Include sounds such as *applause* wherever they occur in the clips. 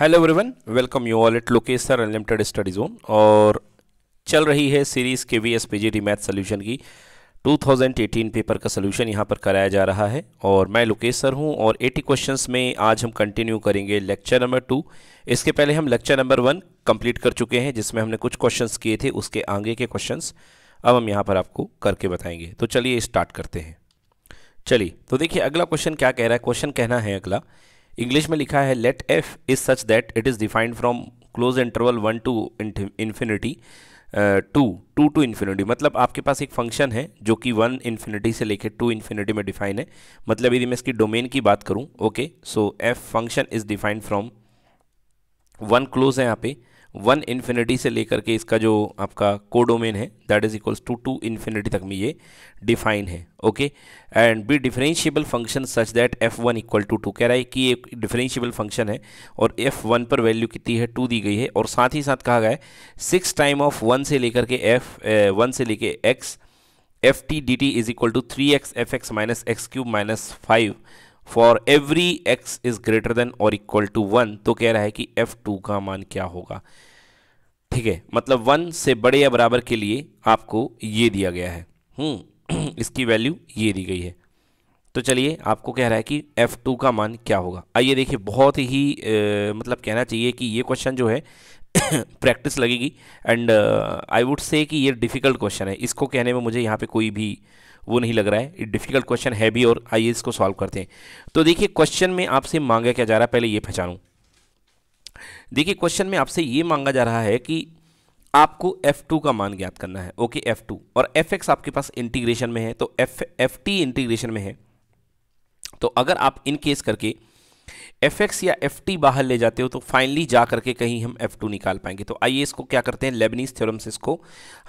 Hello everyone welcome you all it लोकेसर unlimited study zone और चल रही है सीरीज़ के V S P G D math solution की 2018 पेपर का सोल्यूशन यहाँ पर कराया जा रहा है और मैं लोकेश सर हूँ और 80 क्वेश्चंस में आज हम कंटिन्यू करेंगे लेक्चर नंबर टू इसके पहले हम लेक्चर नंबर वन कंप्लीट कर चुके हैं जिसमें हमने कुछ क्वेश्चन किए थे उसके आगे के क्वेश्चन अब हम यहाँ पर आपको करके बताएंगे तो चलिए स्टार्ट करते हैं चलिए तो देखिए अगला क्वेश्चन क्या कह रहा है क्वेश्चन कहना है अगला इंग्लिश में लिखा है let F is such that it is defined from close interval one to infinity to two to infinity मतलब आपके पास एक फंक्शन है जो कि वन इन्फिनिटी से लेके टू इन्फिनिटी में डिफाइन है मतलब यदि मैं इसकी डोमेन की बात करूं okay so F function is defined from one close है यहाँ पे वन इन्फिनिटी से लेकर के इसका जो आपका कोडोमेन है that is equals to to infinity तक में ये डिफाइन है okay and be differentiable function such that F one equal to two कह रहा है कि एक डिफरेंशियबल फंक्शन है और एफ वन पर वैल्यू कितनी है टू दी गई है और साथ ही साथ कहा गया है सिक्स टाइम ऑफ वन से लेकर के एफ वन से लेके X F T D T is equal to three X F X minus X cube minus five for every X is greater than और इक्वल टू वन तो कह रहा है कि एफ टू का मान क्या होगा ठीक है मतलब वन से बड़े या बराबर के लिए आपको ये दिया गया है हम्म *clears throat* इसकी वैल्यू ये दी गई है तो चलिए आपको कह रहा है कि एफ टू का मान क्या होगा आइए देखिए बहुत ही ए, मतलब कहना चाहिए कि ये क्वेश्चन जो है प्रैक्टिस *clears throat* लगेगी एंड आई वुड से कि ये डिफ़िकल्ट क्वेश्चन है इसको कहने में मुझे यहाँ पे कोई भी वो नहीं लग रहा है डिफिकल्ट क्वेश्चन है भी और आइए इसको सॉल्व करते हैं तो देखिए क्वेश्चन में आपसे मांगा क्या जा रहा है पहले ये पहचानूँ देखिए क्वेश्चन में आपसे ये मांगा जा रहा है कि आपको F2 का मान ज्ञात करना है ओके F2 और Fx आपके पास इंटीग्रेशन में है तो F Ft इंटीग्रेशन में है तो अगर आप इन केस करके एफ एक्स या एफ टी बाहर ले जाते हो तो फाइनली जा करके कहीं हम एफ टू निकाल पाएंगे तो आइए इसको क्या करते हैं लेबनीस थ्योरम से इसको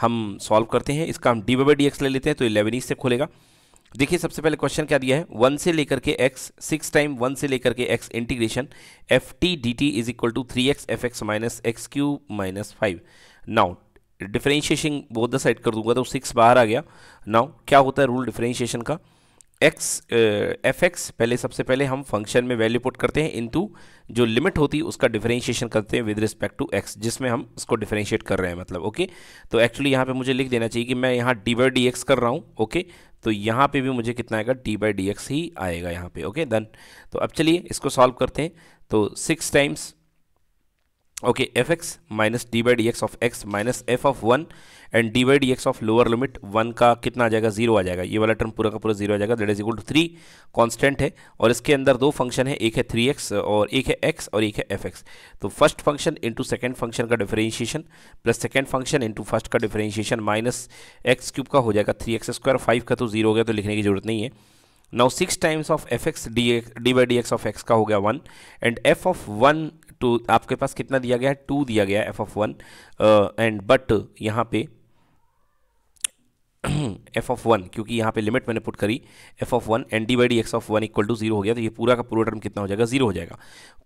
हम सॉल्व करते हैं इसका हम डी बाई डी एक्स ले लेते हैं तो ये लेबनीस से खोलेगा देखिए सबसे पहले क्वेश्चन क्या दिया है वन से लेकर के एक्स सिक्स टाइम वन से लेकर के X integration F T D T is equal to three X F X minus X cube minus five now differentiation बहुत द साइड कर दूंगा तो सिक्स बाहर आ गया नाउ क्या होता है रूल डिफ्रेंशिएशन का एक्स एफ एक्स पहले सबसे पहले हम फंक्शन में वैल्यू पुट करते हैं इनटू जो लिमिट होती है उसका डिफरेंशिएशन करते हैं विद रिस्पेक्ट टू एक्स जिसमें हम इसको डिफरेंशिएट कर रहे हैं मतलब ओके तो एक्चुअली यहाँ पे मुझे लिख देना चाहिए कि मैं यहाँ डी बाई डी एक्स कर रहा हूँ ओके तो यहाँ पे भी मुझे कितना आएगा डी बाई डी एक्स ही आएगा यहाँ पे ओके okay? डन तो अब चलिए इसको सॉल्व करते हैं तो six times okay F X minus D by D X of X minus F of one and D by D X of lower limit one का कितना आ जाएगा जीरो आ जाएगा ये वाला टर्म पूरा का पूरा जीरो आ जाएगा that is equal to three constant है और इसके अंदर दो फंक्शन है एक है थ्री एक्स और एक है एक्स और एक है एफ एक्स तो first function into second function का differentiation plus second function into first का डिफरेंशिएशन माइनस एक्स क्यूब का हो जाएगा थ्री एक्स स्क्वायर फाइव का तो जीरो हो गया तो लिखने की जरूरत नहीं है now six times of F X D D by D X of X का हो गया one and F of one two आपके पास कितना दिया गया है टू दिया गया F of one and but यहाँ पे एफ ऑफ वन क्योंकि यहाँ पे लिमिट मैंने पुट करी F of one and D by D X of one equal to zero हो गया तो ये पूरा का पूरा टर्म कितना हो जाएगा जीरो हो जाएगा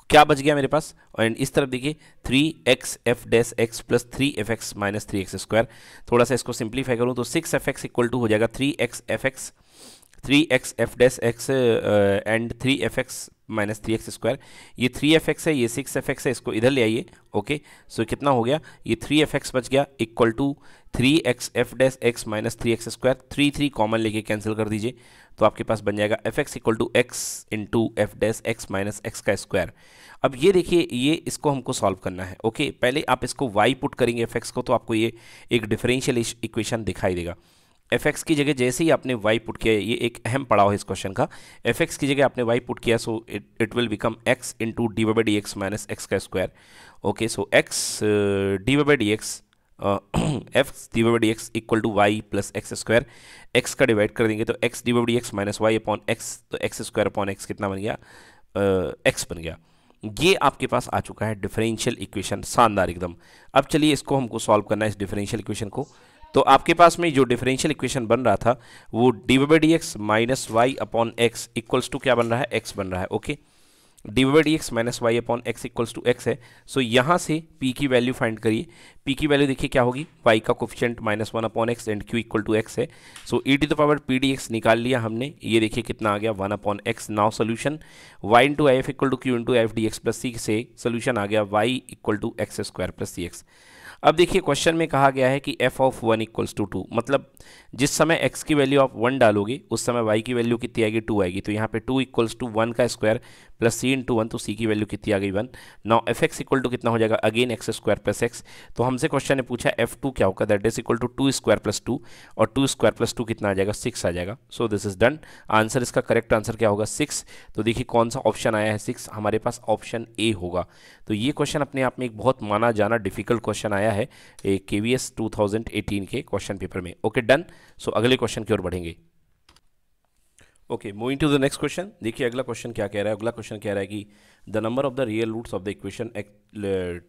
क्या बच गया मेरे पास एंड इस तरफ देखिए three X F dash X plus three F X minus three X square थोड़ा सा इसको सिंप्लीफाई करूँ तो six F x equal to हो जाएगा three X F X three X F dash X and three F X minus three X square ये three F X है ये सिक्स एफ एक्स है इसको इधर ले आइए ओके सो कितना हो गया ये थ्री एफ एक्स बच गया equal to three X F dash X minus three X square three three common लेके कैंसिल कर दीजिए तो आपके पास बन जाएगा F x equal to X into F dash X minus X का स्क्वायर अब ये देखिए ये इसको हमको सॉल्व करना है ओके पहले आप इसको वाई पुट करेंगे एफ एक्स को तो आपको ये एक डिफरेंशियल इक्वेशन दिखाई देगा एफ एक्स की जगह जैसे ही आपने वाई पुट किया ये एक अहम पड़ाव है इस क्वेश्चन का एफ एक्स की जगह आपने वाई पुट किया so it it will become X into D Y by D X minus X का square okay so X D Y by D X F D Y by D X equal to Y plus X square X का divide कर देंगे तो X D Y D X minus Y upon X तो x square upon X कितना बन गया x uh, बन गया ये आपके पास आ चुका है डिफरेंशियल इक्वेशन शानदार एकदम अब चलिए इसको हमको सॉल्व करना है इस डिफरेंशियल इक्वेशन को तो आपके पास में जो डिफरेंशियल इक्वेशन बन रहा था वो D Y D X minus Y upon X equals to क्या बन रहा है एक्स बन रहा है okay D Y D X minus Y upon X equals to x है सो so, यहाँ से पी की वैल्यू फाइंड करिए पी की वैल्यू देखिए क्या होगी वाई का coefficient minus one upon X and Q equal to x है so E to the power P D x निकाल लिया हमने ये देखिए कितना आ गया one upon X now solution Y into I F equal to Q into F D X plus C से सोल्यूशन आ गया Y equal to X square plus C X अब देखिए क्वेश्चन में कहा गया है कि F of one equals to two मतलब जिस समय एक्स की वैल्यू आप वन डालोगे उस समय वाई की वैल्यू कितनी आएगी टू आएगी तो यहाँ पे टू इक्वल्स टू वन का square plus C into one तो सी की वैल्यू कितनी आ गई one now F x equal to कितना हो जाएगा again X square plus X तो हमसे क्वेश्चन ने पूछा एफ टू क्या होगा that is equal to two square plus two और टू स्क्वायर प्लस टू कितना आ जाएगा सिक्स आ जाएगा so this is done answer इसका करेक्ट आंसर क्या होगा सिक्स तो देखिए कौन सा ऑप्शन आया है सिक्स हमारे पास ऑप्शन ए होगा तो ये क्वेश्चन अपने आप में एक बहुत माना जाना डिफिकल्ट क्वेश्चन आया है K V S two K question paper में ओके डन सो अगले क्वेश्चन की ओर बढ़ेंगे okay moving to the next question देखिए अगला क्वेश्चन क्या कह रहा है अगला क्वेश्चन कह रहा है कि the number of the real roots of the equation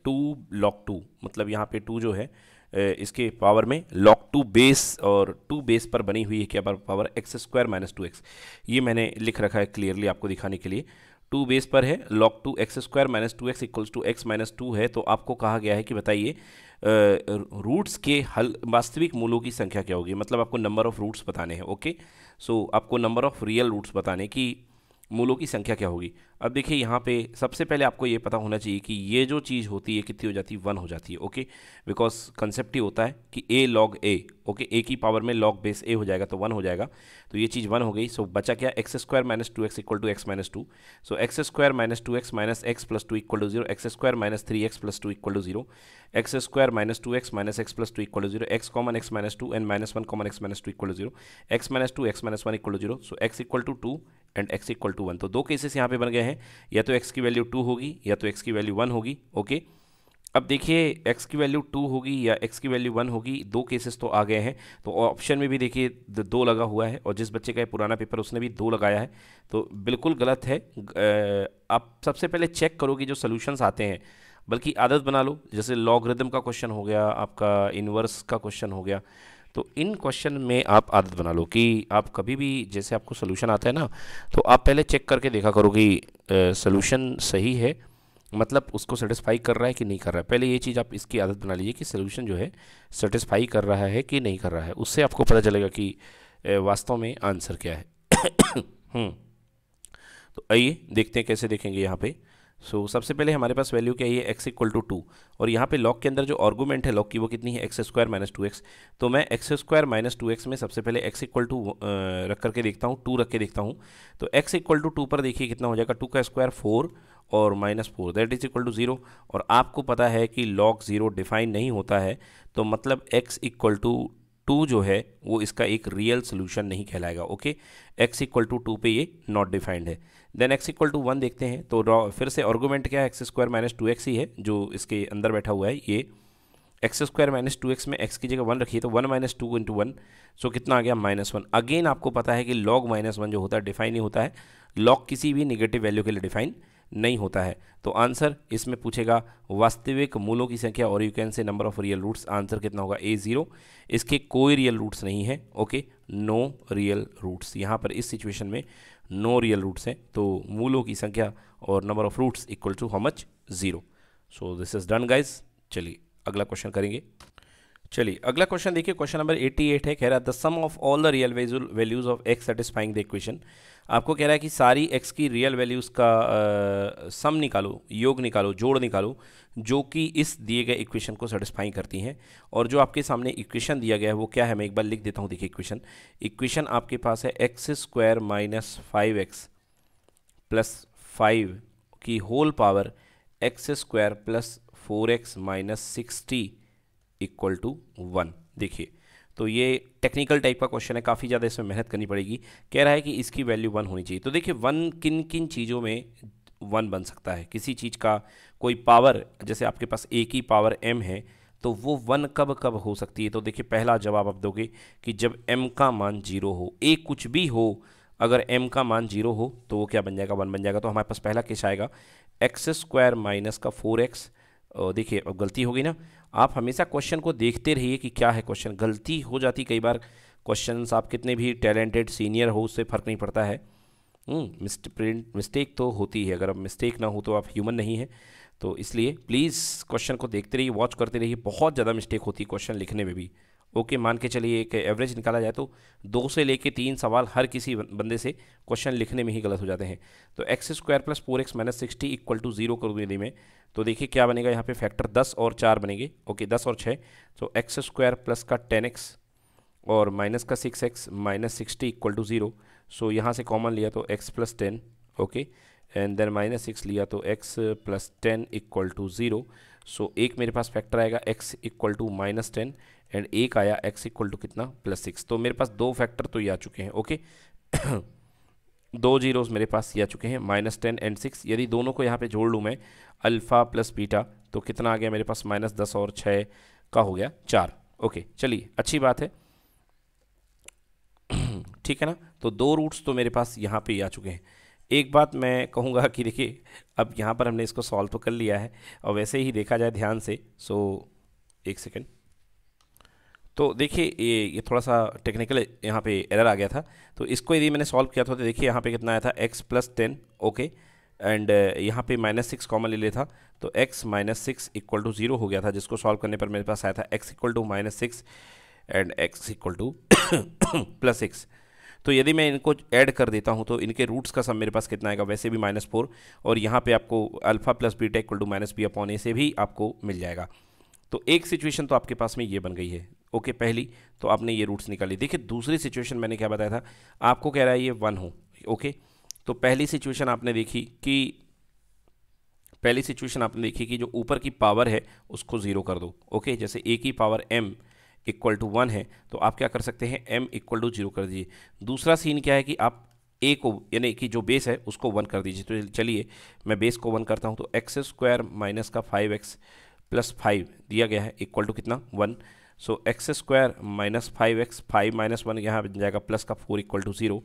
two log two मतलब यहाँ पे टू जो है इसके पावर में लॉक टू बेस और टू बेस पर बनी हुई है क्या power x square minus two X ये मैंने लिख रखा है क्लियरली आपको दिखाने के लिए टू बेस पर है log two X square minus two X equals to X minus two है तो आपको कहा गया है कि बताइए रूट्स के हल वास्तविक मूलों की संख्या क्या होगी मतलब आपको नंबर ऑफ़ रूट्स बताने हैं ओके सो so, आपको नंबर ऑफ़ रियल रूट्स बताने की मूलों की संख्या क्या होगी अब देखिए यहाँ पे सबसे पहले आपको ये पता होना चाहिए कि ये जो चीज़ होती है कितनी हो जाती है वन हो जाती है ओके बिकॉज कंसेप्ट ही होता है कि ए लॉग ए ओके ए की पावर में लॉग बेस ए हो जाएगा तो वन हो जाएगा तो ये चीज़ वन हो गई सो so, बचा क्या X square minus two X equal to X minus two so x square minus two X minus X plus two equal to zero X square minus three X plus two equal to zero X square minus two X minus X plus two equal to zero X common X minus two and minus one common X minus two equal to zero X minus two X minus one equal to zero so x equal to two and x equal to one तो दो cases यहाँ पे बन गए हैं या तो x की वैल्यू टू होगी या तो एक्स की वैल्यू वन होगी ओके अब देखिए x की वैल्यू टू होगी या x की वैल्यू वन होगी दो केसेस तो आ गए हैं तो ऑप्शन में भी देखिए दो लगा हुआ है और जिस बच्चे का पुराना पेपर उसने भी दो लगाया है तो बिल्कुल गलत है आप सबसे पहले चेक करोगे जो सोल्यूशंस आते हैं बल्कि आदत बना लो जैसे रिदम का क्वेश्चन हो गया आपका इन्वर्स का क्वेश्चन हो गया तो इन क्वेश्चन में आप आदत बना लो कि आप कभी भी जैसे आपको सोल्यूशन आता है ना तो आप पहले चेक करके देखा करो कि सोल्यूशन सही है मतलब उसको सेटिस्फाई कर रहा है कि नहीं कर रहा है पहले ये चीज़ आप इसकी आदत बना लीजिए कि सोल्यूशन जो है सेटिस्फाई कर रहा है कि नहीं कर रहा है उससे आपको पता चलेगा कि वास्तव में आंसर क्या है *coughs* हम्म। तो आइए देखते हैं कैसे देखेंगे यहाँ पर सो so, सबसे पहले हमारे पास वैल्यू क्या है एक्स इक्वल टू टू और यहाँ पे लॉक के अंदर जो आर्गूमेंट है लॉक की वो कितनी है x square minus two x तो मैं X square minus two X में सबसे पहले एक्स इक्वल टू रख करके देखता हूँ टू रख के देखता हूँ तो एक्स इक्वल टू टू पर देखिए कितना हो जाएगा टू का स्क्वायर फोर और minus four that is equal to zero और आपको पता है कि लॉक ज़ीरो डिफाइन नहीं होता है तो मतलब एक्स इक्वल टू टू जो है वो इसका एक रियल सोल्यूशन नहीं कहलाएगा okay x equal to two पर ये नॉट डिफाइंड है then x equal to one देखते हैं तो फिर से ऑर्गूमेंट क्या है x square minus two X ही है जो इसके अंदर बैठा हुआ है ये X square minus two X में एक्स की जगह वन रखिए तो one minus two into one so कितना आ गया माइनस वन अगेन आपको पता है कि लॉग माइनस वन जो होता है डिफाइन ही होता है लॉग किसी भी निगेटिव वैल्यू के लिए डिफाइन नहीं होता है तो आंसर इसमें पूछेगा वास्तविक मूलों की संख्या और you can say number of real roots answer कितना होगा ए ज़ीरो इसके कोई रियल रूट्स नहीं है ओके नो रियल रूट्स यहाँ पर इस सिचुएशन में नो रियल रूट्स हैं तो मूलों की संख्या और number of roots equal to how much zero so this is done guys चलिए अगला क्वेश्चन करेंगे चलिए अगला क्वेश्चन देखिए क्वेश्चन नंबर 88 है कह रहा है the sum of all the real values of x satisfying the equation आपको कह रहा है कि सारी एक्स की रियल वैल्यूज़ का आ, सम निकालो योग निकालो जोड़ निकालो जो कि इस दिए गए इक्वेशन को सेटिस्फाई करती हैं और जो आपके सामने इक्वेशन दिया गया है वो क्या है मैं एक बार लिख देता हूँ देखिए इक्वेशन इक्वेशन आपके पास है x square minus five x plus five की whole power x square plus four x minus sixty equal to one देखिए तो ये टेक्निकल टाइप का क्वेश्चन है काफ़ी ज़्यादा इसमें मेहनत करनी पड़ेगी कह रहा है कि इसकी वैल्यू वन होनी चाहिए तो देखिए वन किन किन चीज़ों में वन बन सकता है किसी चीज़ का कोई पावर जैसे आपके पास एक ही पावर एम है तो वो वन कब कब हो सकती है तो देखिए पहला जवाब आप दोगे कि जब एम का मान जीरो हो ए कुछ भी हो अगर एम का मान जीरो हो तो वो क्या बन जाएगा वन बन जाएगा तो हमारे पास पहला केस आएगा एक्स स्क्वायर माइनस का फोर एक्स देखिए अब गलती होगी ना आप हमेशा क्वेश्चन को देखते रहिए कि क्या है क्वेश्चन गलती हो जाती कई बार क्वेश्चन आप कितने भी टैलेंटेड सीनियर हो उससे फ़र्क नहीं पड़ता है प्रिंट हम्म, मिस्टेक तो होती है अगर आप मिस्टेक ना हो तो आप ह्यूमन नहीं हैं तो इसलिए प्लीज़ क्वेश्चन को देखते रहिए वॉच करते रहिए बहुत ज़्यादा मिस्टेक होती है क्वेश्चन लिखने में भी ओके मान के चलिए एक एवरेज निकाला जाए तो दो से लेके तीन सवाल हर किसी बंदे से क्वेश्चन लिखने में ही गलत हो जाते हैं तो x square plus four x minus sixty equal to zero कर यदि मैं तो देखिए क्या बनेगा यहाँ पे फैक्टर दस और चार बनेंगे ओके दस और छः तो एक्स स्क्वायर प्लस का टेन एक्स और माइनस का six x minus sixty equal to zero so यहाँ से कॉमन लिया तो x plus ten okay and then minus six लिया तो x plus ten equal to zero so एक मेरे पास फैक्टर आएगा x equal to minus ten and एक आया एक्स इक्वल टू कितना प्लस सिक्स तो मेरे पास दो फैक्टर तो ये आ चुके हैं ओके *coughs* दो जीरोस मेरे पास ये आ चुके हैं माइनस टेन एंड सिक्स यदि दोनों को यहाँ पे जोड़ लूँ मैं अल्फ़ा प्लस बीटा तो कितना आ गया मेरे पास माइनस दस और छः का हो गया चार ओके चलिए अच्छी बात है *coughs* ठीक है ना तो दो रूट्स तो मेरे पास यहाँ पे आ चुके हैं एक बात मैं कहूँगा कि देखिए अब यहाँ पर हमने इसको सॉल्व तो कर लिया है और वैसे ही देखा जाए ध्यान से सो एक सेकेंड तो देखिए ये ये थोड़ा सा टेक्निकल यहाँ पे एरर आ गया था तो इसको यदि मैंने सॉल्व किया था तो देखिए यहाँ पे कितना आया था x plus ten okay and यहाँ पे माइनस सिक्स कॉमन ले लिया था तो x minus six equal to zero हो गया था जिसको सॉल्व करने पर मेरे पास आया था x equal to minus six and x equal to plus six तो यदि मैं इनको ऐड कर देता हूँ तो इनके रूट्स का सब मेरे पास कितना आएगा वैसे भी माइनस फोर और यहाँ पे आपको alpha plus beta equal to minus b upon a से भी आपको मिल जाएगा तो एक सिचुएशन तो आपके पास में ये बन गई है ओके पहली तो आपने ये रूट्स निकाली देखिए दूसरी सिचुएशन मैंने क्या बताया था आपको कह रहा है ये वन हो ओके तो पहली सिचुएशन आपने देखी कि पहली सिचुएशन आपने देखी कि जो ऊपर की पावर है उसको ज़ीरो कर दो ओके जैसे ए की power m equal to one है तो आप क्या कर सकते हैं एम इक्वल टू जीरो कर दीजिए दूसरा सीन क्या है कि आप ए को यानी कि जो बेस है उसको वन कर दीजिए तो चलिए मैं बेस को वन करता हूँ तो एक्स स्क्वायर माइनस का फाइव एक्स प्लस फाइव दिया गया है इक्वल टू कितना one so x square minus five x five minus one यहाँ बन जाएगा प्लस का फोर इक्वल टू ज़ीरो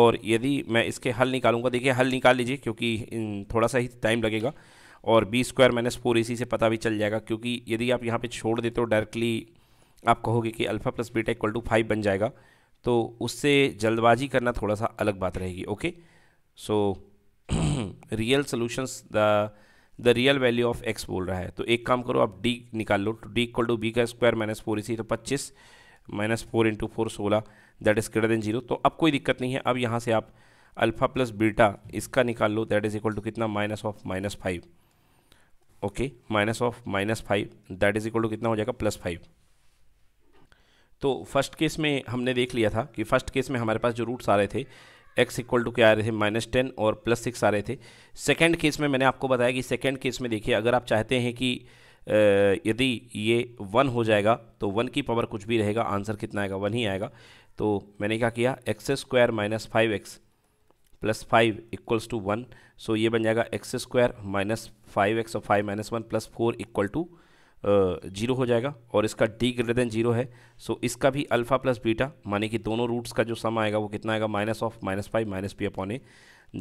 और यदि मैं इसके हल निकालूंगा देखिए हल निकाल लीजिए क्योंकि थोड़ा सा ही टाइम लगेगा और बी स्क्वायर माइनस फोर इसी से पता भी चल जाएगा क्योंकि यदि आप यहाँ पे छोड़ देते हो डायरेक्टली आप कहोगे कि alpha plus beta equal to five बन जाएगा तो उससे जल्दबाजी करना थोड़ा सा अलग बात रहेगी okay so real solutions the the real value of x बोल रहा है तो एक काम करो आप डी निकाल लो डी इक्वल टू बी का स्क्वायर माइनस फोर इसी तो पच्चीस माइनस फोर इंटू फोर सोलह that is greater than zero तो अब कोई दिक्कत नहीं है अब यहाँ से आप अल्फ़ा प्लस बीटा इसका निकाल लो दैट इज़ इक्वल टू कितना minus of minus five okay minus of minus five that is equal to कितना हो जाएगा प्लस फाइव तो फर्स्ट केस में हमने देख लिया था कि फर्स्ट केस में हमारे पास जो रूट्स आ रहे थे एक्स इक्वल टू क्या आ रहे थे माइनस टेन और प्लस सिक्स आ रहे थे सेकेंड केस में मैंने आपको बताया कि सेकेंड केस में देखिए अगर आप चाहते हैं कि यदि ये वन हो जाएगा तो वन की पावर कुछ भी रहेगा आंसर कितना आएगा वन ही आएगा तो मैंने क्या किया x square minus five x plus five equals to one so ये बन जाएगा x square minus five x और five minus one plus four equal to zero हो जाएगा और इसका डी ग्रेटर देन जीरो है सो इसका भी अल्फ़ा प्लस बीटा माने कि दोनों रूट्स का जो सम आएगा वो कितना आएगा minus of minus five minus p upon a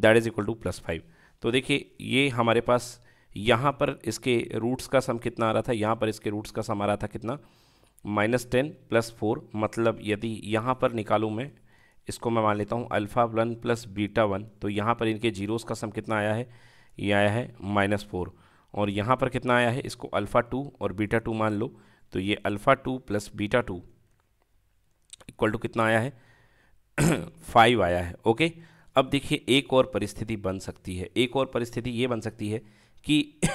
that is equal to plus five तो देखिए ये हमारे पास यहाँ पर इसके रूट्स का सम कितना आ रहा था यहाँ पर इसके रूट्स का सम आ रहा था कितना माइनस टेन प्लस फोर मतलब यदि यहाँ पर निकालूँ मैं इसको मैं मान लेता हूँ alpha one plus beta one तो यहाँ पर इनके जीरोज़ का सम कितना आया है ये आया है माइनस फोर और यहाँ पर कितना आया है इसको अल्फ़ा टू और बीटा टू मान लो तो ये alpha two plus beta two equal to कितना आया है फाइव *clears throat* आया है ओके अब देखिए एक और परिस्थिति बन सकती है एक और परिस्थिति ये बन सकती है कि *clears throat*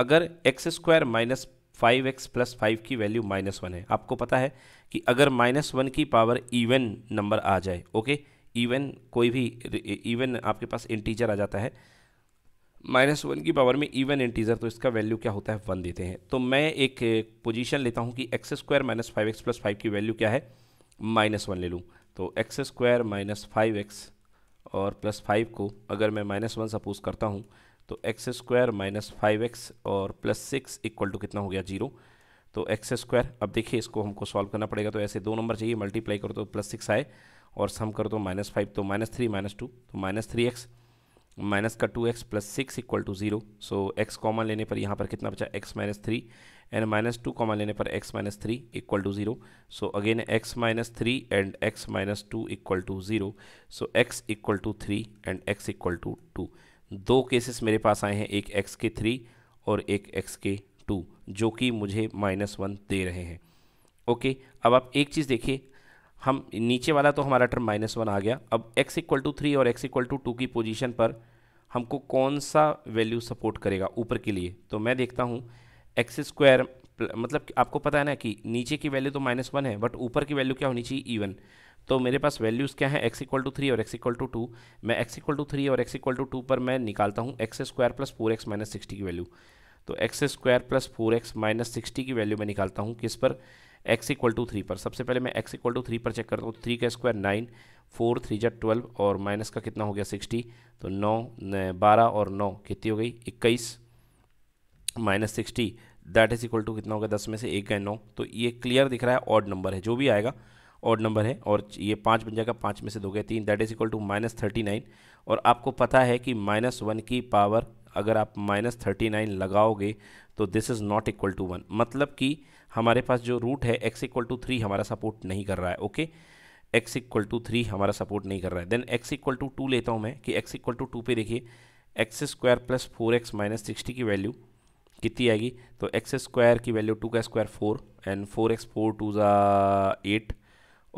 अगर x square minus five x plus five की वैल्यू माइनस वन है आपको पता है कि अगर माइनस वन की पावर इवन नंबर आ जाए ओके इवन कोई भी इवन आपके पास इंटीजर आ जाता है माइनस वन की पावर में इवन इंटीजर तो इसका वैल्यू क्या होता है वन देते हैं तो मैं एक पोजीशन लेता हूँ कि x square minus five x plus five की वैल्यू क्या है माइनस वन ले लूँ तो x square minus five x और प्लस फाइव को अगर मैं माइनस वन सपोज करता हूँ तो x square minus five x और प्लस सिक्स इक्वल टू कितना हो गया जीरो तो एक्स स्क्वायर अब देखिए इसको हमको सॉल्व करना पड़ेगा तो ऐसे दो नंबर चाहिए मल्टीप्लाई करो तो प्लस सिक्स आए और सम करो तो माइनस फाइव तो माइनस थ्री माइनस टू तो माइनस थ्री एक्स माइनस का two x plus six equal to zero so x common लेने पर यहाँ पर कितना बचा x minus three and minus two common लेने पर x minus three equal to zero so again x minus three and x minus two equal to zero so x equal to three and x equal to to दो cases मेरे पास आए हैं एक x के three और एक x के टू जो कि मुझे माइनस वन दे रहे हैं ओके okay, अब आप एक चीज़ देखिए हम नीचे वाला तो हमारा टर्म माइनस वन आ गया अब x इक्वल टू थ्री और x इक्वल टू टू की पोजीशन पर हमको कौन सा वैल्यू सपोर्ट करेगा ऊपर के लिए तो मैं देखता हूँ एक्स स्क्वायर मतलब आपको पता है ना कि नीचे की वैल्यू तो माइनस वन है बट ऊपर की वैल्यू क्या होनी चाहिए ईवन तो मेरे पास वैल्यूज़ क्या है एक्स इक्वल टू थ्री और एक्स इक्वल टू टू मैं एक्स इक्वल टू थ्री और एक्स इक्वल टू टू पर मैं निकालता हूँ x square plus four x minus sixty की वैल्यू तो x square plus four x minus sixty की वैल्यू मैं निकालता हूँ किस पर एक्स इक्वल टू थ्री पर सबसे पहले मैं एक्स इक्वल टू थ्री पर चेक करता हूँ थ्री का स्क्वायर नाइन फोर थ्री जट ट्वेल्व और माइनस का कितना हो गया सिक्सटी तो नौ बारह और नौ कितनी हो गई इक्कीस minus sixty that is equal to कितना होगा दस में से एक गए नौ तो ये क्लियर दिख रहा है ऑड नंबर है जो भी आएगा ऑड नंबर है और ये पाँच बन जाएगा पाँच में से दो गए तीन that is equal to minus thirty nine और आपको पता है कि माइनस वन की पावर अगर आप माइनस थर्टी नाइन लगाओगे तो this is not equal to one मतलब कि हमारे पास जो रूट है एक्स इक्वल टू थ्री हमारा सपोर्ट नहीं कर रहा है okay x equal to three हमारा सपोर्ट नहीं कर रहा है then x equal to two लेता हूँ मैं कि एक्स इक्वल टू टू पर देखिए x square plus four x minus sixty की वैल्यू कितनी आएगी तो एक्स स्क्वायर की वैल्यू टू का square four and four x four two ज़ा eight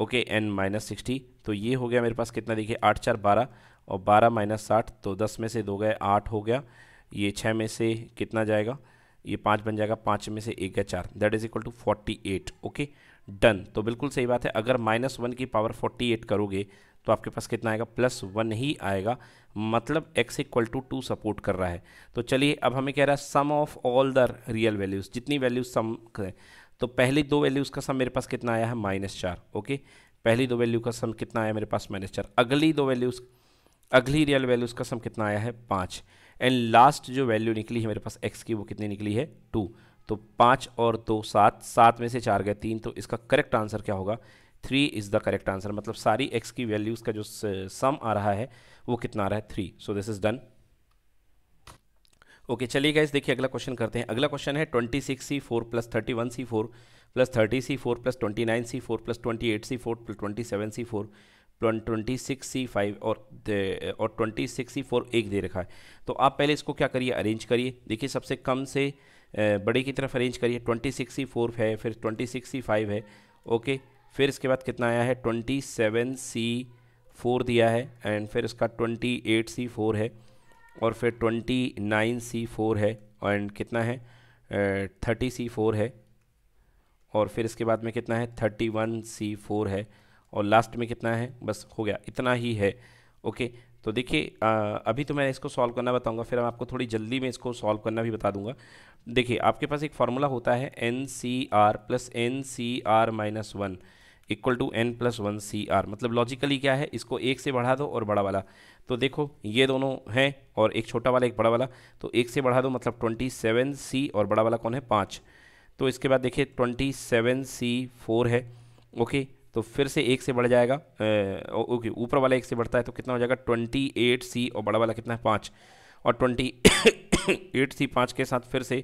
okay and minus sixty तो ये हो गया मेरे पास कितना देखिए आठ चार बारह और बारह माइनस साठ तो दस में से दो गए आठ हो गया ये छः में से कितना जाएगा ये पाँच बन जाएगा पाँच में से एक या चार that is equal to forty eight okay done तो बिल्कुल सही बात है अगर माइनस वन की पावर फोर्टी एट करोगे तो आपके पास कितना आएगा प्लस वन ही आएगा मतलब x equal to two support कर रहा है तो चलिए अब हमें कह रहा है sum of all the real values जितनी वैल्यूज सम तो पहली दो वैल्यूज़ का सम मेरे पास कितना आया है माइनस चार ओके पहली दो वैल्यू का सम कितना आया मेरे पास माइनस चार अगली दो वैल्यूज़ अगली रियल वैल्यूज़ का सम कितना आया है पाँच एंड लास्ट जो वैल्यू निकली है मेरे पास एक्स की वो कितनी निकली है टू तो पाँच और दो सात सात में से चार गए तीन तो इसका करेक्ट आंसर क्या होगा three is the correct answer मतलब सारी एक्स की वैल्यूज़ का जो सम आ रहा है वो कितना आ रहा है three so this is done okay चलिए गाइस देखिए अगला क्वेश्चन करते हैं अगला क्वेश्चन है twenty six C four plus thirty one C four plus thirty C four plus twenty nine C four plus twenty eight C four plus twenty seven C four twenty six C five और और twenty six C four एक दे रखा है तो आप पहले इसको क्या करिए अरेंज करिए देखिए सबसे कम से बड़े की तरफ अरेंज करिए ट्वेंटी सिक्स सी फोर है फिर ट्वेंटी सिक्स सी फाइव है ओके फिर इसके बाद कितना आया है ट्वेंटी सेवन सी फोर दिया है एंड फिर इसका ट्वेंटी एट सी फोर है और फिर ट्वेंटी नाइन सी फोर है एंड कितना है थर्टी सी फोर है और फिर इसके बाद में कितना है थर्टी वन सी फोर है और लास्ट में कितना है बस हो गया इतना ही है ओके तो देखिए अभी तो मैं इसको सॉल्व करना बताऊंगा फिर मैं आपको थोड़ी जल्दी में इसको सॉल्व करना भी बता दूंगा देखिए आपके पास एक फार्मूला होता है n C r plus n C r minus one equal to n plus one C r मतलब लॉजिकली क्या है इसको एक से बढ़ा दो और बड़ा वाला तो देखो ये दोनों हैं और एक छोटा वाला एक बड़ा वाला तो एक से बढ़ा दो मतलब ट्वेंटी सेवन सी और बड़ा वाला कौन है पाँच तो इसके बाद देखिए ट्वेंटी सेवन सी फोर है ओके तो फिर से एक से बढ़ जाएगा ओके ऊपर वाला एक से बढ़ता है तो कितना हो जाएगा ट्वेंटी एट सी और बड़ा वाला कितना है पाँच और ट्वेंटी एट सी पाँच के साथ फिर से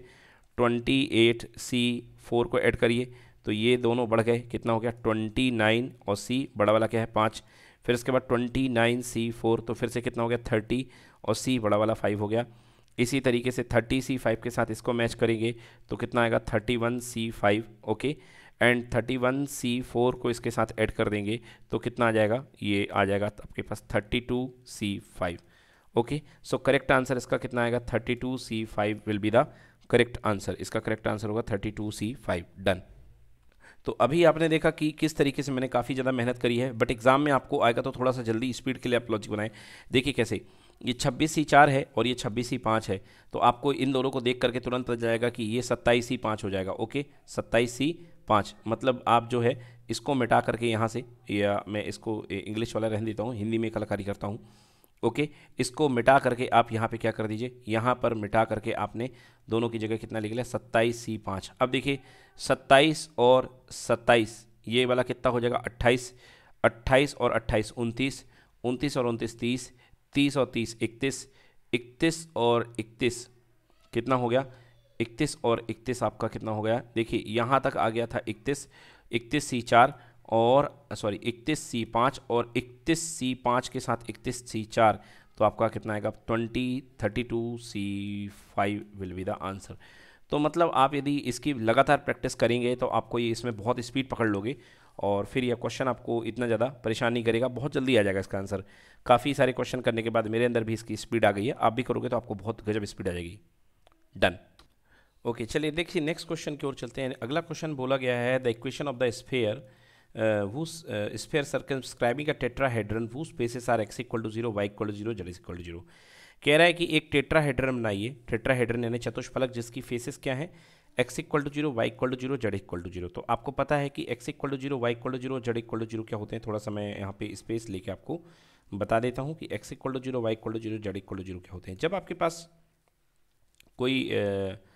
ट्वेंटी एट सी फोर को ऐड करिए तो ये दोनों बढ़ गए कितना हो गया ट्वेंटी नाइन और सी बड़ा वाला क्या है पाँच फिर इसके बाद ट्वेंटी नाइन सी फोर तो फिर से कितना हो गया थर्टी और सी बड़ा वाला फाइव हो गया इसी तरीके से थर्टी सी फाइव के साथ इसको मैच करेंगे तो कितना आएगा thirty one C five okay and thirty one C four को इसके साथ ऐड कर देंगे तो कितना आ जाएगा ये आ जाएगा आपके पास thirty two C five okay so correct answer इसका कितना आएगा thirty two C five will be the correct answer इसका करेक्ट आंसर होगा thirty two C five done तो अभी आपने देखा कि किस तरीके से मैंने काफ़ी ज़्यादा मेहनत करी है बट एग्ज़ाम में आपको आएगा तो थोड़ा सा जल्दी स्पीड के लिए आप लॉजिक बनाएं देखिए कैसे ये छब्बीस ही चार है और ये छब्बीस ही पाँच है तो आपको इन दोनों को देख करके तुरंत पता जाएगा कि ये सत्ताईस ही पाँच हो जाएगा ओके सत्ताईस सी पाँच मतलब आप जो है इसको मिटा करके यहाँ से या मैं इसको इंग्लिश वाला रहने देता हूँ हिंदी में कलाकारी करता हूँ ओके इसको मिटा करके आप यहाँ पे क्या कर दीजिए यहाँ पर मिटा करके आपने दोनों की जगह कितना लिख लिया सत्ताईस सी पाँच अब देखिए सत्ताईस और सत्ताईस ये वाला कितना हो जाएगा अट्ठाईस अट्ठाईस और अट्ठाईस उनतीस उनतीस और उनतीस तीस तीस और तीस इकतीस इकतीस और इकतीस कितना हो गया इकतीस और इकतीस आपका कितना हो गया देखिए यहाँ तक आ गया था इकतीस इकतीस सी चार और सॉरी इकतीस सी पाँच और इकतीस सी पाँच के साथ इकतीस सी चार तो आपका कितना आएगा twenty thirty two C five will be the answer तो मतलब आप यदि इसकी लगातार प्रैक्टिस करेंगे तो आपको ये इसमें बहुत स्पीड पकड़ लोगे और फिर यह क्वेश्चन आपको इतना ज़्यादा परेशान नहीं करेगा बहुत जल्दी आ जाएगा इसका आंसर काफ़ी सारे क्वेश्चन करने के बाद मेरे अंदर भी इसकी स्पीड आ गई है आप भी करोगे तो आपको बहुत गजब स्पीड आ जाएगी डन ओके okay, चलिए देखिए नेक्स्ट क्वेश्चन की ओर चलते हैं अगला क्वेश्चन बोला गया है the equation of the sphere whose sphere scribing a tetrahedron वो spaces are x equal to zero y equal to zero z equal to zero कह रहा है कि एक टेट्राहेड्रन बनाइए टेट्राहेड्रन यानी चतुष्फलक जिसकी फेसेस क्या है x equal to zero y equal to zero z equal to zero तो आपको पता है कि x equal to zero y equal to zero z equal to zero क्या होते हैं थोड़ा सा मैं यहाँ पे स्पेस लेके आपको बता देता हूँ कि x equal to zero y equal to zero z equal to zero क्या होते हैं जब आपके पास कोई uh,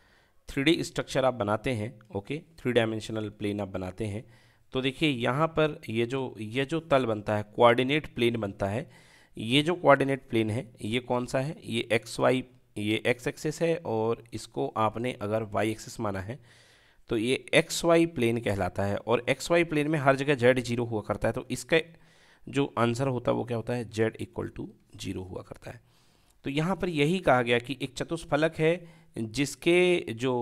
थ्री स्ट्रक्चर आप बनाते हैं ओके थ्री डायमेंशनल प्लेन आप बनाते हैं तो देखिए यहाँ पर ये जो ये जो तल बनता है कोऑर्डिनेट प्लेन बनता है ये जो कोऑर्डिनेट प्लेन है ये कौन सा है ये एक्स वाई ये एक्स एक्सेस है और इसको आपने अगर वाई एक्सेस माना है तो ये एक्स वाई प्लेन कहलाता है और एक्स वाई प्लेन में हर जगह जेड जीरो हुआ करता है तो इसका जो आंसर होता है वो क्या होता है जेड इक्वल टू जीरो हुआ करता है तो यहाँ पर यही कहा गया कि एक चतुष्फलक है जिसके जो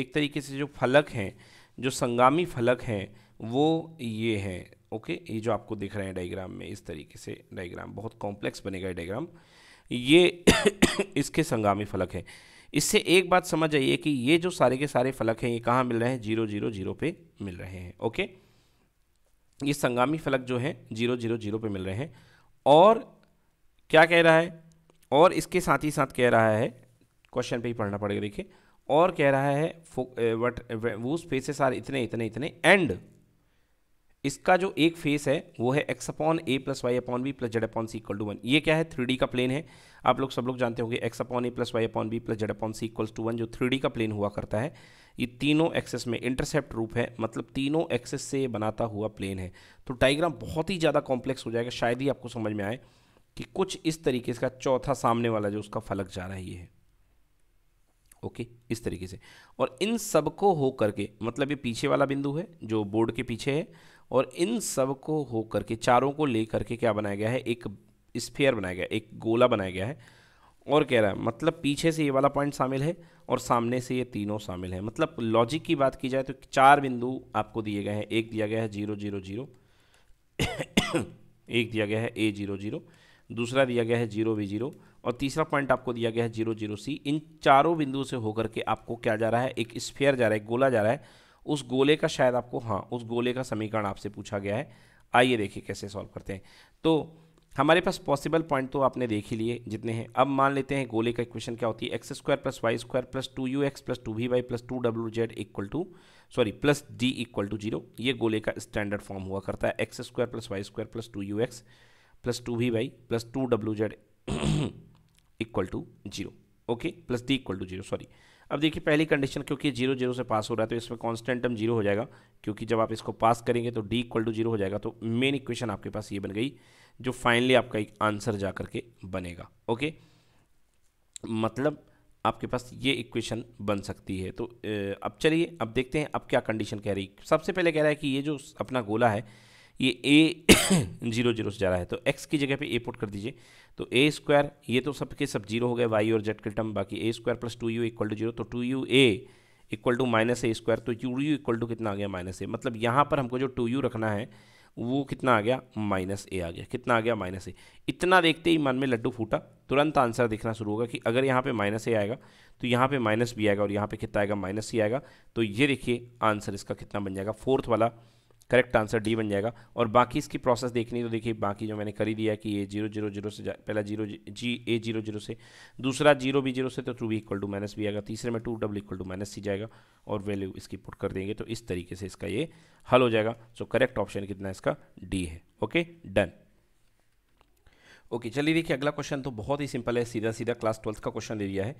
एक तरीके से जो फलक हैं जो संगामी फलक हैं वो ये हैं ओके ये जो आपको दिख रहे हैं डायग्राम में इस तरीके से डायग्राम बहुत कॉम्प्लेक्स बनेगा डायग्राम ये *coughs* इसके संगामी फलक हैं इससे एक बात समझ आइए कि ये जो सारे के सारे फलक हैं ये कहाँ मिल रहे हैं जीरो जीरो जीरो पे मिल रहे हैं ओके ये संगामी फलक जो है जीरो जीरो जीरो पे मिल रहे हैं और क्या कह रहा है और इसके साथ ही साथ कह रहा है क्वेश्चन पे ही पढ़ना पड़ेगा देखिए और कह रहा है वट वो फेसेस आर इतने इतने इतने एंड इसका जो एक फेस है वो है x upon a plus y upon b plus z upon c equal to one ये क्या है थ्री डी का प्लेन है आप लोग सब लोग जानते होंगे x upon a plus y upon b plus z upon c equals to one जो थ्री डी का प्लेन हुआ करता है ये तीनों एक्सेस में इंटरसेप्ट रूप है मतलब तीनों एक्सेस से बनाता हुआ प्लेन है तो डाइग्राम बहुत ही ज़्यादा कॉम्प्लेक्स हो जाएगा शायद ही आपको समझ में आए कि कुछ इस तरीके से चौथा सामने वाला जो उसका फलक जा रहा है ये है ओके इस तरीके से और इन सब को हो करके मतलब ये पीछे वाला बिंदु है जो बोर्ड के पीछे है और इन सब को हो करके चारों को ले करके क्या बनाया गया है एक स्फेयर बनाया गया एक गोला बनाया गया है और कह रहा है मतलब पीछे से ये वाला पॉइंट शामिल है और सामने से ये तीनों शामिल है मतलब लॉजिक की बात की जाए तो चार बिंदु आपको दिए गए हैं एक दिया गया है जीरो जीरो जीरो *coughs* एक दिया गया है ए जीरो जीरो दूसरा दिया गया है जीरो वी जीरो और तीसरा पॉइंट आपको दिया गया है जीरो जीरो सी इन चारों बिंदु से होकर के आपको क्या जा रहा है एक स्फेयर जा रहा है गोला जा रहा है उस गोले का शायद आपको हाँ उस गोले का समीकरण आपसे पूछा गया है आइए देखिए कैसे सॉल्व करते हैं तो हमारे पास पॉसिबल पॉइंट तो आपने देख ही लिए जितने हैं अब मान लेते हैं गोले का इक्वेशन क्या होती है x square plus y square plus two u x plus two v y plus two डब्ल्यू z equal to sorry plus d equal to zero ये गोले का स्टैंडर्ड फॉर्म हुआ करता है x square plus y square plus two u x plus two v y plus two डब्ल्यू z equal to zero okay plus d equal to zero sorry अब देखिए पहली कंडीशन क्योंकि जीरो जीरो से पास हो रहा है तो इसमें कॉन्स्टेंट टर्म जीरो हो जाएगा क्योंकि जब आप इसको पास करेंगे तो डी इक्वल टू जीरो हो जाएगा तो मेन इक्वेशन आपके पास ये बन गई जो फाइनली आपका एक आंसर जा करके बनेगा ओके मतलब आपके पास ये इक्वेशन बन सकती है तो अब चलिए अब देखते हैं अब क्या कंडीशन कह रही सबसे पहले कह रहा है कि ये जो अपना गोला है ये ए *coughs* जीरो जीरो से जा रहा है तो एक्स की जगह पे ए पुट कर दीजिए तो ए स्क्वायर ये तो सबके सब जीरो हो गए वाई और जेड के टर्म बाकी a square plus two u equal to zero तो two u a equal to minus a square तो यू यू इक्वल टू कितना आ गया माइनस ए मतलब यहाँ पर हमको जो टू यू रखना है वो कितना आ गया माइनस ए आ गया कितना आ गया माइनस ए इतना देखते ही मन में लड्डू फूटा तुरंत आंसर दिखना शुरू होगा कि अगर यहाँ पे माइनस ए आएगा तो यहाँ पे माइनस बी आएगा और यहाँ पे कितना आएगा माइनस सी आएगा तो ये देखिए आंसर इसका कितना बन जाएगा फोर्थ वाला करेक्ट आंसर डी बन जाएगा और बाकी इसकी प्रोसेस देखनी तो देखिए बाकी जो मैंने कर ही दिया कि ये जीरो जीरो जीरो से पहला zero g a zero zero से दूसरा जीरो भी जीरो से तो टू भी इक्वल टू माइनस भी आएगा तीसरे में two double equal to minus c जाएगा और वैल्यू इसकी पुट कर देंगे तो इस तरीके से इसका ये हल हो जाएगा सो करेक्ट ऑप्शन कितना इसका डी है ओके डन ओके चलिए देखिए अगला क्वेश्चन तो बहुत ही सिंपल है सीधा सीधा क्लास ट्वेल्थ का क्वेश्चन दे दिया है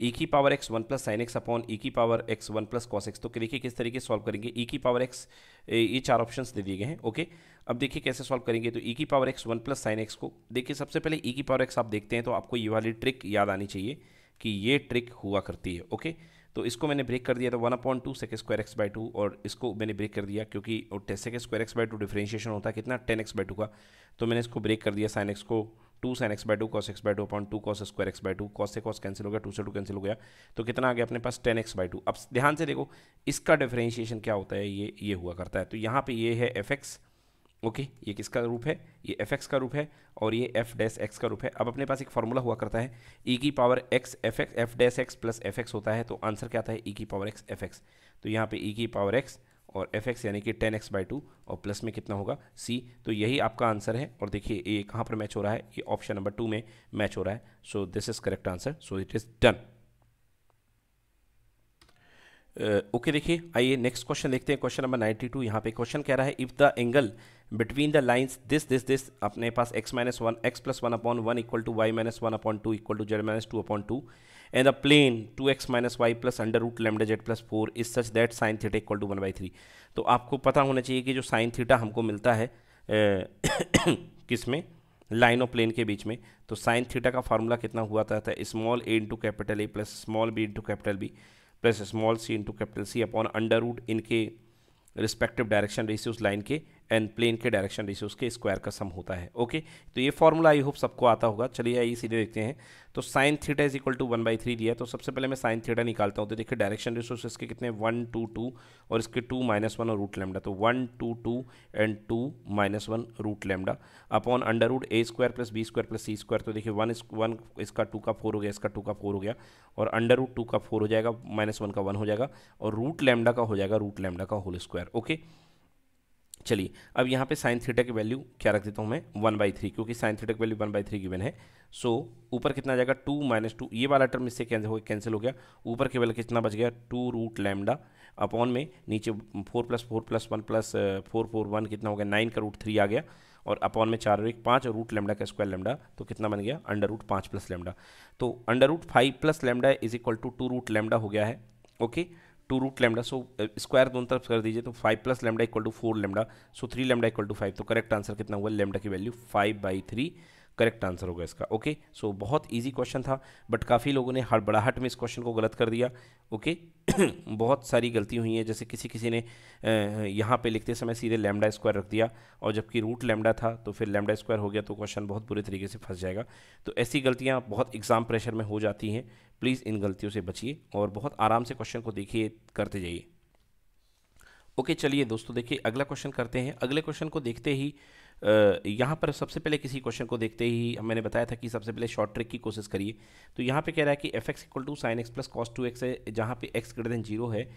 ई e की power x one plus sine x upon e की power x one plus cos x तो देखिए किस तरीके से सॉल्व करेंगे ई e की पावर एक्स ये चार ऑप्शंस दे दिए गए हैं ओके अब देखिए कैसे सॉल्व करेंगे तो ई e की power x one plus sine x को देखिए सबसे पहले e की पावर एक्स आप देखते हैं तो आपको ये वाली ट्रिक याद आनी चाहिए कि ये ट्रिक हुआ करती है ओके तो इसको मैंने ब्रेक कर दिया था one upon two sec square x by two और इसको मैंने ब्रेक कर दिया क्योंकि sec square x by two differentiation होता है कितना टेन एक्स बाई टू का तो मैंने इसको ब्रेक कर दिया साइन एक्स को two sine x by two cos x by two upon two cos square x by two cos से कॉस कैंसिल हो गया टू से टू कैंसिल हो गया तो कितना आ गया अपने पास टेन एक्स बाय टू अब ध्यान से देखो इसका डिफ्रेंशिएशन क्या होता है ये ये हुआ करता है तो यहाँ पे ये है एफ एक्स ओके ये किसका रूप है ये एफ एक्स का रूप है और ये एफ डैश एक्स का रूप है अब अपने पास एक फॉर्मूला हुआ करता है ई e की power x F x f dash x plus f x होता है तो आंसर क्या आता है ई e की पावर एक्स एफ एक्स तो यहाँ पे ई e की पावर एक्स और एफ एक्स यानी कि टेन एक्स बाई टू और प्लस में कितना होगा सी तो यही आपका आंसर है और देखिए ये कहाँ पर मैच हो रहा है ये ऑप्शन नंबर टू में मैच हो रहा है so this is correct answer so it is done okay देखिए आइए नेक्स्ट क्वेश्चन देखते हैं क्वेश्चन नंबर नाइन्टी टू यहाँ पे क्वेश्चन कह रहा है if the angle between the lines this this this अपने पास x minus one x plus one upon one equal to y minus one upon two equal to z minus two upon two and the plane 2x minus y plus under root lambda z plus four is such that sine theta equal to one by three तो आपको पता होना चाहिए कि जो sine theta हमको मिलता है किस में लाइन और प्लेन के बीच में तो साइन थीटा का फार्मूला कितना हुआ था, था small a into capital A plus small b into capital B plus small c into capital C upon under root इनके रिस्पेक्टिव डायरेक्शन रेसी उस लाइन के एंड प्लेन के डायरेक्शन रेशियो उसके स्क्वायर का सम होता है ओके तो ये फॉर्मूला आई होप सबको आता होगा चलिए आइए सीधे देखते हैं तो sine theta is equal to one by three दिया तो सबसे पहले मैं साइन थीटा निकालता हूँ तो देखिए डायरेक्शन रिसोर्स इसके कितने वन टू टू और इसके टू माइनस वन और रूट लेमडा तो one two two and two minus one root lambda upon under root a square plus b square plus c square तो देखिए वन वन इसका two का four हो गया इसका टू का फोर हो गया और अंडर रूट टू का फोर हो जाएगा माइनस वन का वन हो जाएगा और रूट लेमडा का हो जाएगा रूट लेमडा का होल स्क्वायर ओके okay? चलिए अब यहाँ पे साइन थीटा की वैल्यू क्या रख देता हूँ मैं वन बाई थ्री क्योंकि साइन थीटा की value one by three given है सो so, ऊपर कितना जाएगा टू माइनस टू ये वाला टर्म इससे कैंसिल हो गया कैंसिल हो गया ऊपर केवल कितना बच गया टू रूट लैमडा अपॉन में नीचे four plus four plus one plus four four one कितना हो गया नाइन का रूट थ्री आ गया और अपॉन में चार एक पाँच और रूट लेमडा का स्क्वायर लेमडा तो कितना बन गया अंडर रूट पाँच प्लस लेमडा तो under root five plus lambda is equal to two root lambda हो गया है okay okay? Two root lambda so square दोनों तरफ कर दीजिए तो five plus lambda equal to four lambda so three lambda equal to five तो correct answer कितना हुआ लेमडा की value five by three correct answer होगा इसका ओके सो बहुत ईजी क्वेश्चन था बट काफ़ी लोगों ने हड़बड़ाहट में इस क्वेश्चन को गलत कर दिया ओके *clears throat* बहुत सारी गलती हुई है जैसे किसी किसी ने यहाँ पे लिखते समय सीधे लैमडा स्क्वायर रख दिया और जबकि रूट लैमडा था तो फिर लैमडा स्क्वायर हो गया तो क्वेश्चन बहुत बुरे तरीके से फंस जाएगा तो ऐसी गलतियाँ बहुत एग्ज़ाम प्रेशर में हो जाती हैं प्लीज़ इन गलतियों से बचिए और बहुत आराम से क्वेश्चन को देखिए करते जाइए ओके okay, चलिए दोस्तों देखिए अगला क्वेश्चन करते हैं अगले क्वेश्चन को देखते ही यहाँ पर सबसे पहले किसी क्वेश्चन को देखते ही मैंने बताया था कि सबसे पहले शॉर्ट ट्रिक की कोशिश करिए तो यहाँ पे कह रहा है कि f x equal to sine x plus cos two x है जहाँ पे एक्स ग्रेटर देन जीरो है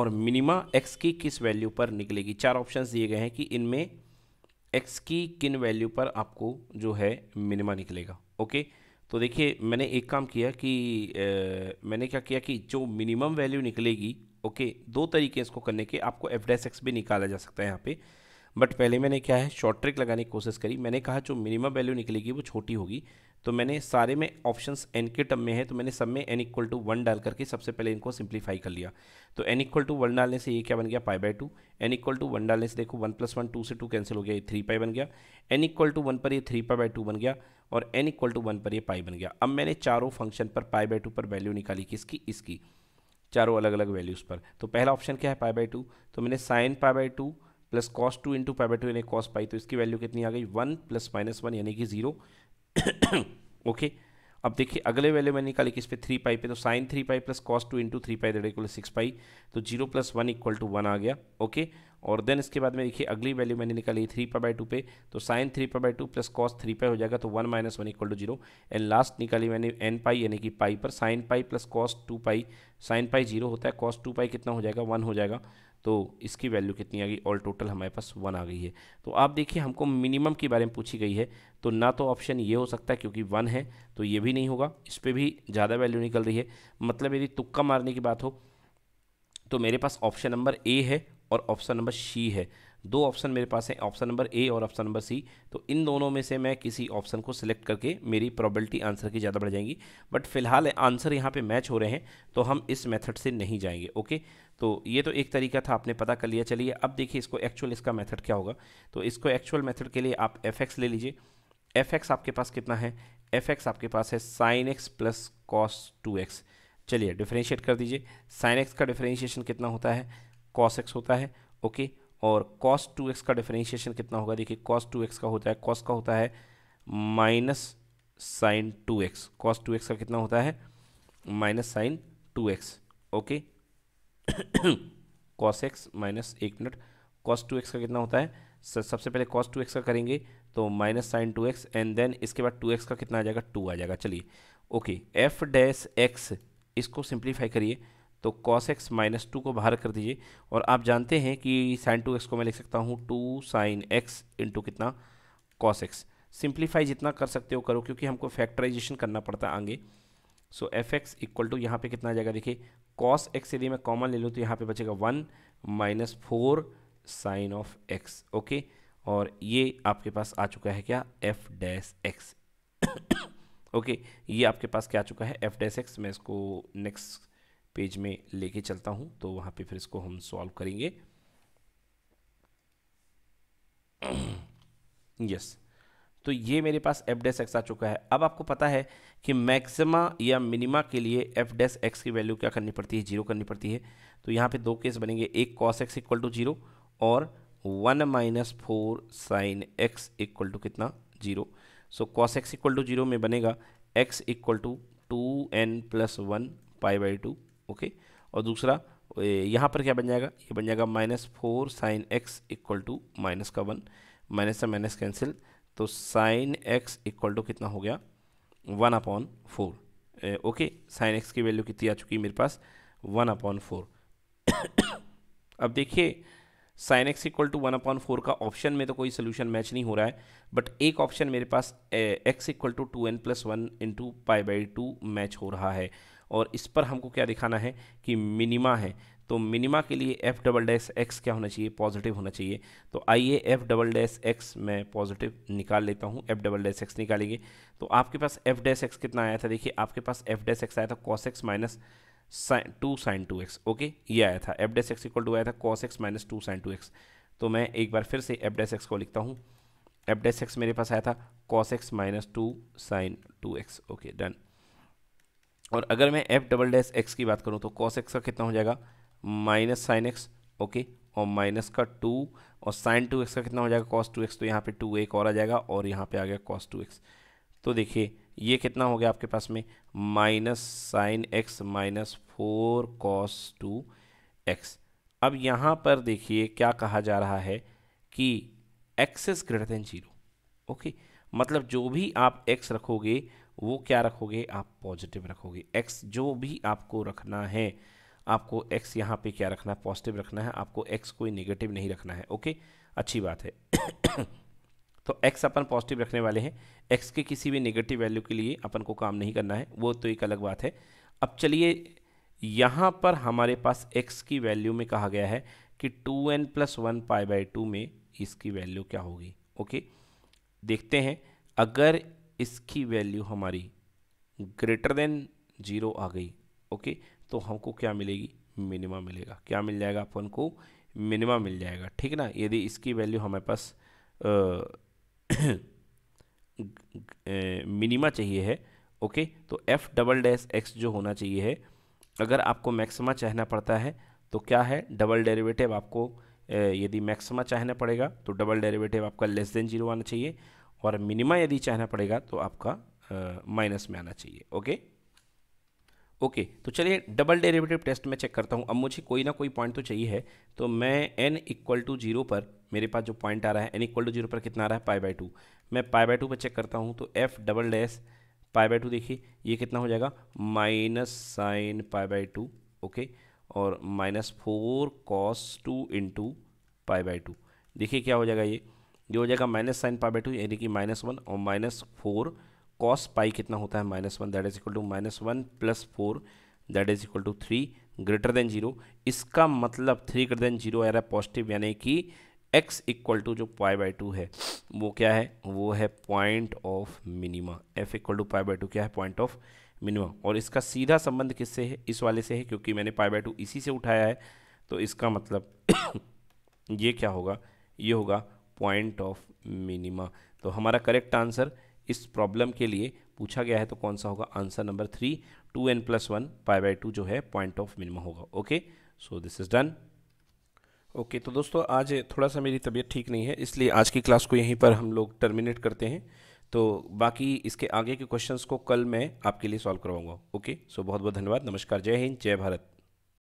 और मिनिमा एक्स की किस वैल्यू पर निकलेगी चार ऑप्शन दिए गए हैं कि इनमें एक्स की किन वैल्यू पर आपको जो है मिनिमा निकलेगा ओके तो देखिए मैंने एक काम किया कि आ, मैंने क्या किया कि जो मिनिमम वैल्यू निकलेगी ओके दो तरीके इसको करने के आपको एफ डैस एक्स भी निकाला जा सकता है यहाँ पे बट पहले मैंने क्या है शॉर्ट ट्रिक लगाने की कोशिश करी मैंने कहा जो मिनिमम वैल्यू निकलेगी वो छोटी होगी तो मैंने सारे में ऑप्शंस एन के टम में है तो मैंने सब में एन इक्वल टू वन डाल करके सबसे पहले इनको सिंप्लीफाई कर लिया तो एन इक्वल टू वन डालने से ये क्या बन गया pi by two n equal to one डालने से देखो वन प्लस वन टू से टू कैंसिल हो गया ये थ्री पाई बन गया एन इक्वल टू वन पर ये थ्री पाई बाय टू बन गया और एन इक्वल टू वन पर ये पाई बन गया अब मैंने चारों फंक्शन पर पाई बाय टू पर वैल्यू निकाली किसकी इसकी चारों अलग अलग वैल्यूज़ पर तो पहला ऑप्शन क्या है पाई बाय टू तो मैंने sine pi by two plus cos two into pi by two यानी कॉस पाई तो इसकी वैल्यू कितनी आ गई वन प्लस माइनस वन यानी कि जीरो ओके *coughs* अब देखिए अगले वैल्यू मैंने निकाली कि इस पर थ्री पाई पे तो sine three pi plus cos two into three pi that को सिक्स पाई तो zero plus one equal to one आ गया ओके और देन इसके बाद में देखिए अगली वैल्यू मैंने निकाली थ्री पाई बाई टू पे तो sine three pi by two plus cos three pi हो जाएगा तो one minus one equal to zero and last निकाली मैंने एन पाई यानी कि पाई पर sine pi plus cos two pi sine pi zero होता है कॉस टू पाई कितना हो जाएगा वन हो जाएगा तो इसकी वैल्यू कितनी आ गई और टोटल हमारे पास वन आ गई है तो आप देखिए हमको मिनिमम के बारे में पूछी गई है तो ना तो ऑप्शन ये हो सकता है क्योंकि वन है तो ये भी नहीं होगा इस पर भी ज़्यादा वैल्यू निकल रही है मतलब यदि तुक्का मारने की बात हो तो मेरे पास ऑप्शन नंबर ए है और ऑप्शन नंबर सी है दो ऑप्शन मेरे पास हैं ऑप्शन नंबर ए और ऑप्शन नंबर सी तो इन दोनों में से मैं किसी ऑप्शन को सिलेक्ट करके मेरी प्रोबेबिलिटी आंसर की ज़्यादा बढ़ जाएंगी बट फिलहाल आंसर यहाँ पे मैच हो रहे हैं तो हम इस मेथड से नहीं जाएंगे ओके तो ये तो एक तरीका था आपने पता कर लिया चलिए अब देखिए इसको एक्चुअल इसका मेथड क्या होगा तो इसको एक्चुअल मेथड के लिए आप एफ एक्स ले लीजिए एफ एक्स आपके पास कितना है एफ एक्स आपके पास है sine x plus cos two x चलिए डिफ्रेंशिएट कर दीजिए साइन एक्स का डिफ्रेंशिएशन कितना होता है कॉस एक्स होता है ओके और कॉस टू एक्स का डिफ्रेंशिएशन कितना होगा देखिए कॉस टू एक्स का होता है कॉस का होता है minus sine two x cos two x का कितना होता है minus sine two x okay cos x minus एक मिनट कॉस टू एक्स का कितना होता है सबसे पहले कॉस टू एक्स का करेंगे तो minus sine two x and then इसके बाद टू एक्स का कितना आ जाएगा टू आ जाएगा चलिए ओके एफ डैश एक्स इसको सिंप्लीफाई करिए तो कॉस एक्स माइनस टू को बाहर कर दीजिए और आप जानते हैं कि साइन टू एक्स को मैं लिख सकता हूँ टू साइन एक्स इंटू कितना कॉस एक्स सिंप्लीफाई जितना कर सकते हो करो क्योंकि हमको फैक्टराइजेशन करना पड़ता है आगे so f x equal to यहाँ पर कितना आ जाएगा देखिए कॉस एक्स यदि मैं कॉमन ले लूँ तो यहाँ पे बचेगा one minus four sine of x okay और ये आपके पास आ चुका है क्या एफ डैश एक्स ओके ये आपके पास क्या आ चुका है एफ डैश एक्स मैं इसको नेक्स्ट पेज में लेके चलता हूँ तो वहाँ पे फिर इसको हम सॉल्व करेंगे यस *coughs* yes. तो ये मेरे पास एफ डेस एक्स आ चुका है अब आपको पता है कि मैक्सिमा या मिनिमा के लिए एफ डेस एक्स की वैल्यू क्या करनी पड़ती है जीरो करनी पड़ती है तो यहाँ पे दो केस बनेंगे एक cos x equal to zero और one minus four sine x equal to कितना zero so cos x equal to zero में बनेगा x equal to two n plus one pi by two okay और दूसरा यहाँ पर क्या बन जाएगा ये बन जाएगा minus four sine x equal to minus का वन माइनस से माइनस कैंसिल तो साइन एक्स इक्वल टू कितना हो गया one upon four okay sine x की वैल्यू कितनी आ चुकी है मेरे पास वन अपॉन फोर अब देखिए sine x equal to one upon four का ऑप्शन में तो कोई सोल्यूशन मैच नहीं हो रहा है बट एक ऑप्शन मेरे पास x equal to two n plus one into pi by two match हो रहा है और इस पर हमको क्या दिखाना है कि मिनिमा है तो मिनिमा के लिए एफ़ डबल डैश एक्स क्या होना चाहिए पॉजिटिव होना चाहिए तो आइए एफ़ डबल डैश एक्स मैं पॉजिटिव निकाल लेता हूँ एफ़ डबल डैश एक्स निकालेंगे तो आपके पास एफ़ डैश एक्स कितना आया था देखिए आपके पास एफ़ डैश एक्स आया था cos x minus sine two sine two x okay ये आया था f dash x equal to आया था cos x minus two sine two x तो मैं एक बार फिर से एफ़ डैश एक्स को लिखता हूँ एफ़ डैश एक्स मेरे पास आया था cos x minus two sine two x okay done और अगर मैं एफ डबल डैश एक्स की बात करूँ तो कॉस एक्स का कितना हो जाएगा माइनस साइन एक्स ओके और माइनस का टू और साइन टू एक्स का कितना हो जाएगा कॉस टू एक्स तो यहाँ पे टू एक और आ जाएगा और यहाँ पे आ गया कॉस टू एक्स तो देखिए ये कितना हो गया आपके पास में minus sine x minus four cos two x अब यहाँ पर देखिए क्या कहा जा रहा है कि x is greater than zero okay मतलब जो भी आप एक्स रखोगे वो क्या रखोगे आप पॉजिटिव रखोगे एक्स जो भी आपको रखना है आपको एक्स यहाँ पे क्या रखना है पॉजिटिव रखना है आपको एक्स कोई नेगेटिव नहीं रखना है ओके अच्छी बात है *coughs* तो एक्स अपन पॉजिटिव रखने वाले हैं एक्स के किसी भी नेगेटिव वैल्यू के लिए अपन को काम नहीं करना है वो तो एक अलग बात है अब चलिए यहाँ पर हमारे पास एक्स की वैल्यू में कहा गया है कि two n plus one pi by two में इसकी वैल्यू क्या होगी ओके देखते हैं अगर इसकी वैल्यू हमारी ग्रेटर देन ज़ीरो आ गई ओके तो हमको क्या मिलेगी मिनिमा मिलेगा क्या मिल जाएगा अपन को मिनिमा मिल जाएगा ठीक ना यदि इसकी वैल्यू हमारे पास मिनिमा *coughs* चाहिए है ओके तो एफ़ डबल डैश एक्स जो होना चाहिए है अगर आपको मैक्सिमा चाहना पड़ता है तो क्या है डबल डेरिवेटिव आपको यदि मैक्सिमा चाहना पड़ेगा तो डबल डेरिवेटिव आपका लेस देन जीरो आना चाहिए और मिनिमा यदि चाहना पड़ेगा तो आपका माइनस में आना चाहिए ओके ओके तो चलिए डबल डेरिवेटिव टेस्ट में चेक करता हूँ अब मुझे कोई ना कोई पॉइंट तो चाहिए है तो मैं एन इक्वल टू जीरो पर मेरे पास जो पॉइंट आ रहा है एन इक्वल टू जीरो पर कितना आ रहा है पाई बाई टू मैं पाई बाई टू पर चेक करता हूँ तो f double dash pi by two देखिए ये कितना हो जाएगा minus sine pi by two okay और minus four cos two into pi by two देखिए क्या हो जाएगा ये ये हो जाएगा minus sine pi by two यानी कि माइनस वन और माइनस फोर कॉस पाई कितना होता है minus one that is equal to minus one plus four that is equal to three greater than zero इसका मतलब थ्री ग्रेटर देन जीरो आ रहा है पॉजिटिव यानी कि एक्स इक्वल टू जो पाई बाई टू है वो क्या है वो है point of minima f equal to pi by two क्या है पॉइंट ऑफ मिनिमा और इसका सीधा संबंध किससे है इस वाले से है क्योंकि मैंने पाई बाई टू इसी से उठाया है तो इसका मतलब *coughs* ये क्या होगा ये होगा पॉइंट ऑफ मिनिमा तो हमारा करेक्ट आंसर इस प्रॉब्लम के लिए पूछा गया है तो कौन सा होगा answer number three two n plus one pi by two जो है पॉइंट ऑफ मिनिमा होगा okay so this is done okay तो दोस्तों आज थोड़ा सा मेरी तबीयत ठीक नहीं है इसलिए आज की क्लास को यहीं पर हम लोग टर्मिनेट करते हैं तो बाकी इसके आगे के क्वेश्चंस को कल मैं आपके लिए सॉल्व करवाऊंगा ओके सो बहुत बहुत धन्यवाद नमस्कार जय हिंद जय भारत